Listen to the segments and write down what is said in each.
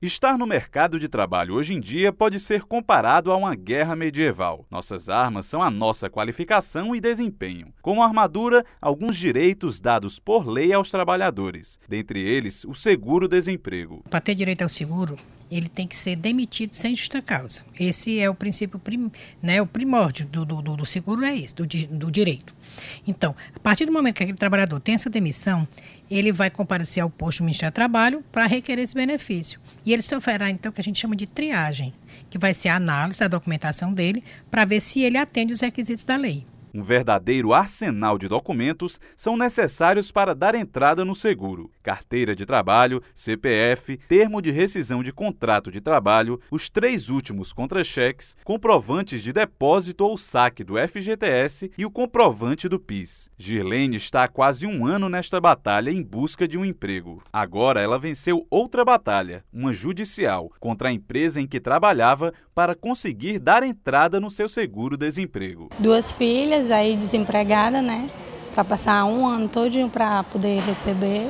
Estar no mercado de trabalho hoje em dia pode ser comparado a uma guerra medieval. Nossas armas são a nossa qualificação e desempenho. Como armadura, alguns direitos dados por lei aos trabalhadores, dentre eles o seguro-desemprego. Para ter direito ao seguro, ele tem que ser demitido sem justa causa. Esse é o princípio, prim, né, o primórdio do, do, do seguro, é esse, do, do direito. Então, a partir do momento que aquele trabalhador tem essa demissão, ele vai comparecer ao posto do Ministério do Trabalho para requerer esse benefício e ele sofrerá, então, o que a gente chama de triagem, que vai ser a análise da documentação dele para ver se ele atende os requisitos da lei um verdadeiro arsenal de documentos são necessários para dar entrada no seguro: carteira de trabalho, CPF, termo de rescisão de contrato de trabalho, os três últimos contra-cheques, comprovantes de depósito ou saque do FGTS e o comprovante do PIS. Girlene está há quase um ano nesta batalha em busca de um emprego. Agora ela venceu outra batalha, uma judicial, contra a empresa em que trabalhava para conseguir dar entrada no seu seguro-desemprego. Duas filhas aí desempregada, né? Para passar um ano todinho para poder receber.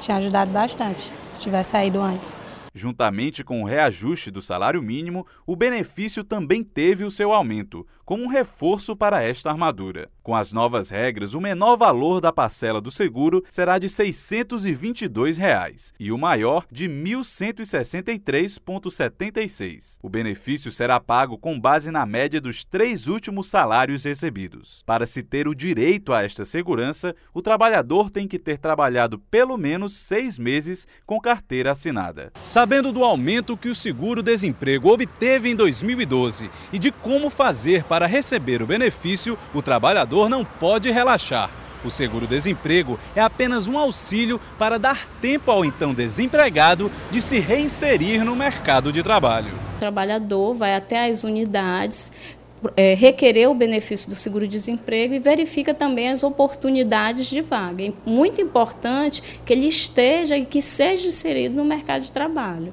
Tinha ajudado bastante, se tivesse saído antes. Juntamente com o reajuste do salário mínimo, o benefício também teve o seu aumento, como um reforço para esta armadura. Com as novas regras, o menor valor da parcela do seguro será de R$ 622 reais, e o maior de R$ 1.163,76. O benefício será pago com base na média dos três últimos salários recebidos. Para se ter o direito a esta segurança, o trabalhador tem que ter trabalhado pelo menos seis meses com carteira assinada. Sabe Sabendo do aumento que o seguro-desemprego obteve em 2012 e de como fazer para receber o benefício, o trabalhador não pode relaxar. O seguro-desemprego é apenas um auxílio para dar tempo ao então desempregado de se reinserir no mercado de trabalho. O trabalhador vai até as unidades, é, requerer o benefício do seguro-desemprego e verifica também as oportunidades de vaga. É muito importante que ele esteja e que seja inserido no mercado de trabalho.